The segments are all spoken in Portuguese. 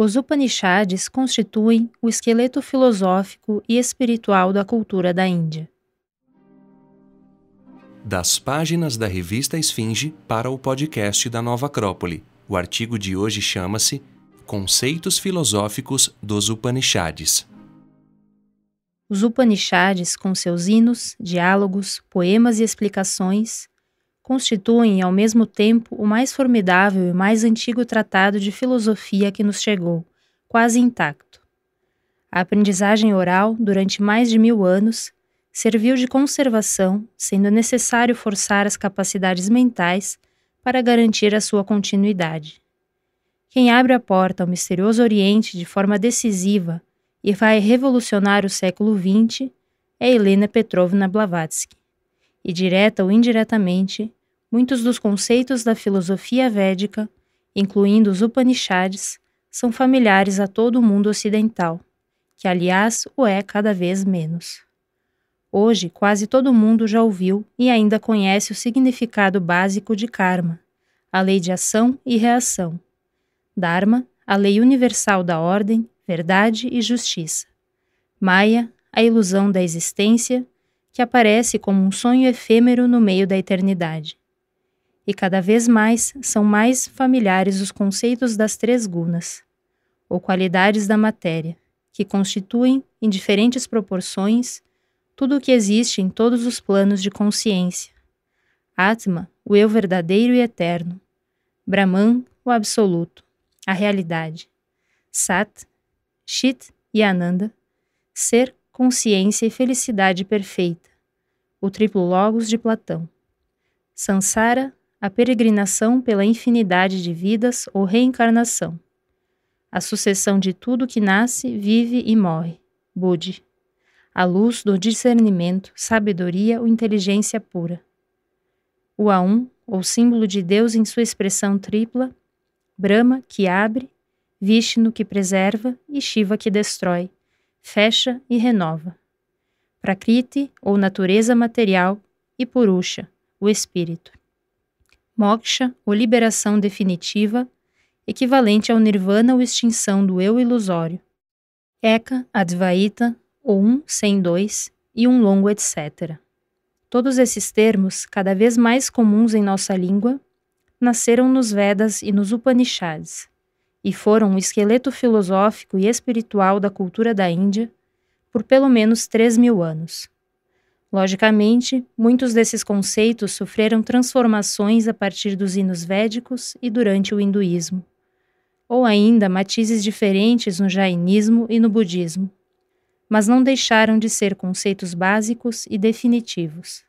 Os Upanishads constituem o esqueleto filosófico e espiritual da cultura da Índia. Das páginas da revista Esfinge para o podcast da Nova Acrópole. O artigo de hoje chama-se Conceitos Filosóficos dos Upanishads. Os Upanishads, com seus hinos, diálogos, poemas e explicações, constituem, ao mesmo tempo, o mais formidável e mais antigo tratado de filosofia que nos chegou, quase intacto. A aprendizagem oral, durante mais de mil anos, serviu de conservação, sendo necessário forçar as capacidades mentais para garantir a sua continuidade. Quem abre a porta ao misterioso Oriente de forma decisiva e vai revolucionar o século XX é Helena Petrovna Blavatsky, e direta ou indiretamente muitos dos conceitos da filosofia védica, incluindo os Upanishads, são familiares a todo o mundo ocidental, que aliás o é cada vez menos. Hoje, quase todo mundo já ouviu e ainda conhece o significado básico de karma, a lei de ação e reação. Dharma, a lei universal da ordem, verdade e justiça. Maya, a ilusão da existência, que aparece como um sonho efêmero no meio da eternidade e cada vez mais são mais familiares os conceitos das três gunas, ou qualidades da matéria, que constituem, em diferentes proporções, tudo o que existe em todos os planos de consciência. Atma, o eu verdadeiro e eterno. Brahman, o absoluto, a realidade. Sat, Chit e Ananda, ser, consciência e felicidade perfeita. O triplo logos de Platão. Sansara, a peregrinação pela infinidade de vidas ou reencarnação, a sucessão de tudo que nasce, vive e morre, Budi, a luz do discernimento, sabedoria ou inteligência pura. O Aum, ou símbolo de Deus em sua expressão tripla, Brahma, que abre, Vishnu, que preserva, e Shiva, que destrói, fecha e renova. Prakriti, ou natureza material, e Purusha, o espírito moksha ou liberação definitiva, equivalente ao nirvana ou extinção do eu ilusório. Eka, Advaita, ou um sem dois, e um longo etc. Todos esses termos, cada vez mais comuns em nossa língua, nasceram nos Vedas e nos Upanishads, e foram o esqueleto filosófico e espiritual da cultura da Índia por pelo menos 3 mil anos. Logicamente, muitos desses conceitos sofreram transformações a partir dos hinos védicos e durante o hinduísmo, ou ainda matizes diferentes no jainismo e no budismo, mas não deixaram de ser conceitos básicos e definitivos.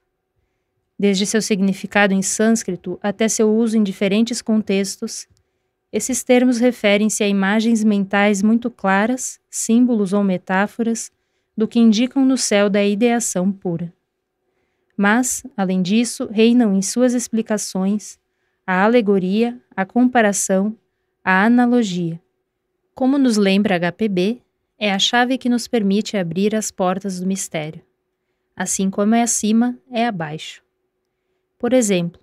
Desde seu significado em sânscrito até seu uso em diferentes contextos, esses termos referem-se a imagens mentais muito claras, símbolos ou metáforas do que indicam no céu da ideação pura. Mas, além disso, reinam em suas explicações a alegoria, a comparação, a analogia. Como nos lembra HPB, é a chave que nos permite abrir as portas do mistério. Assim como é acima, é abaixo. Por exemplo,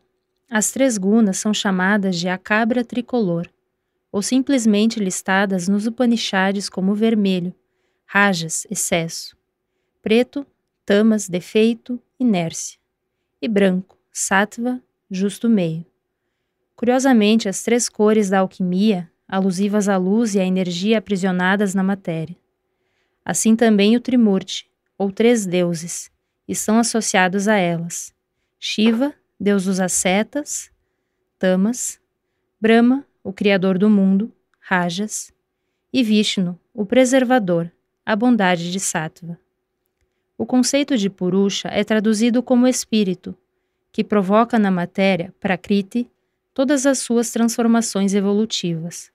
as três gunas são chamadas de a cabra tricolor, ou simplesmente listadas nos Upanishads como vermelho, rajas, excesso, preto, tamas, defeito, inércia, e branco, sattva, justo meio. Curiosamente, as três cores da alquimia, alusivas à luz e à energia aprisionadas na matéria. Assim também o Trimurti, ou três deuses, e são associados a elas: Shiva, deus dos ascetas, Tamas, Brahma, o criador do mundo, Rajas, e Vishnu, o preservador, a bondade de Sattva. O conceito de Purusha é traduzido como espírito, que provoca na matéria, Prakriti, todas as suas transformações evolutivas.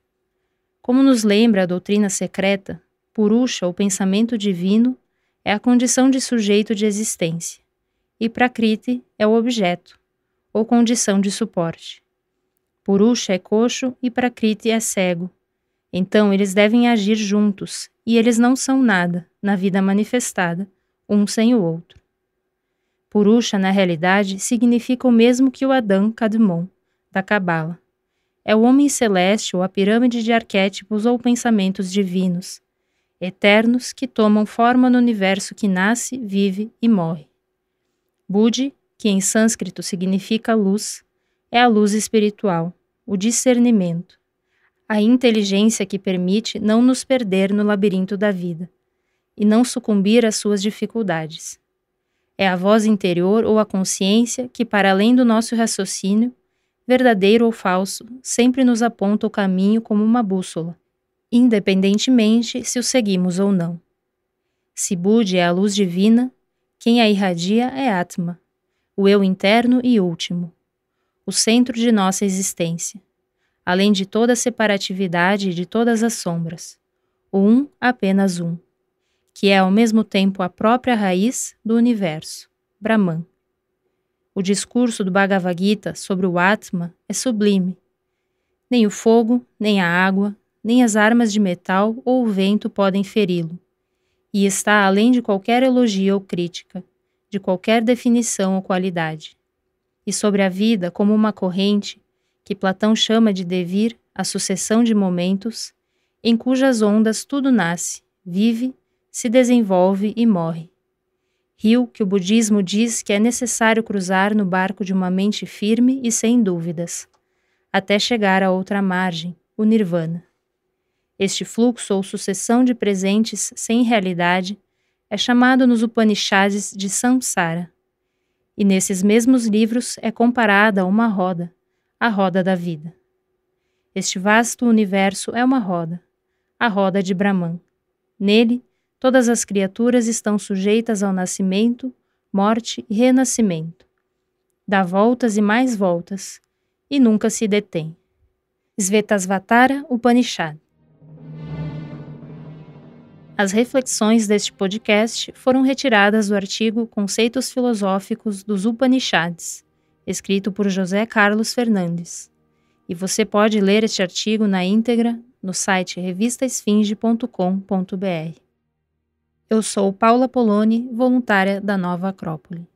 Como nos lembra a doutrina secreta, Purusha, o pensamento divino, é a condição de sujeito de existência, e Prakriti é o objeto, ou condição de suporte. Purusha é coxo e Prakriti é cego, então eles devem agir juntos, e eles não são nada, na vida manifestada, um sem o outro. Purusha, na realidade, significa o mesmo que o Adão Kadmon, da Cabala. É o homem celeste ou a pirâmide de arquétipos ou pensamentos divinos, eternos que tomam forma no universo que nasce, vive e morre. Budi, que em sânscrito significa luz, é a luz espiritual, o discernimento, a inteligência que permite não nos perder no labirinto da vida e não sucumbir às suas dificuldades. É a voz interior ou a consciência que, para além do nosso raciocínio, verdadeiro ou falso, sempre nos aponta o caminho como uma bússola, independentemente se o seguimos ou não. Se Budi é a luz divina, quem a irradia é Atma, o eu interno e último, o centro de nossa existência além de toda separatividade e de todas as sombras. O um apenas um, que é ao mesmo tempo a própria raiz do universo, Brahman. O discurso do Bhagavad Gita sobre o Atma é sublime. Nem o fogo, nem a água, nem as armas de metal ou o vento podem feri-lo. E está além de qualquer elogio ou crítica, de qualquer definição ou qualidade. E sobre a vida como uma corrente, que Platão chama de devir a sucessão de momentos em cujas ondas tudo nasce, vive, se desenvolve e morre. Rio que o budismo diz que é necessário cruzar no barco de uma mente firme e sem dúvidas, até chegar a outra margem, o nirvana. Este fluxo ou sucessão de presentes sem realidade é chamado nos Upanishads de samsara. E nesses mesmos livros é comparada a uma roda, a roda da vida. Este vasto universo é uma roda, a roda de Brahman. Nele, todas as criaturas estão sujeitas ao nascimento, morte e renascimento. Dá voltas e mais voltas, e nunca se detém. Svetasvatara Upanishad as reflexões deste podcast foram retiradas do artigo Conceitos Filosóficos dos Upanishads, escrito por José Carlos Fernandes. E você pode ler este artigo na íntegra no site revistaesfinge.com.br. Eu sou Paula Poloni, voluntária da Nova Acrópole.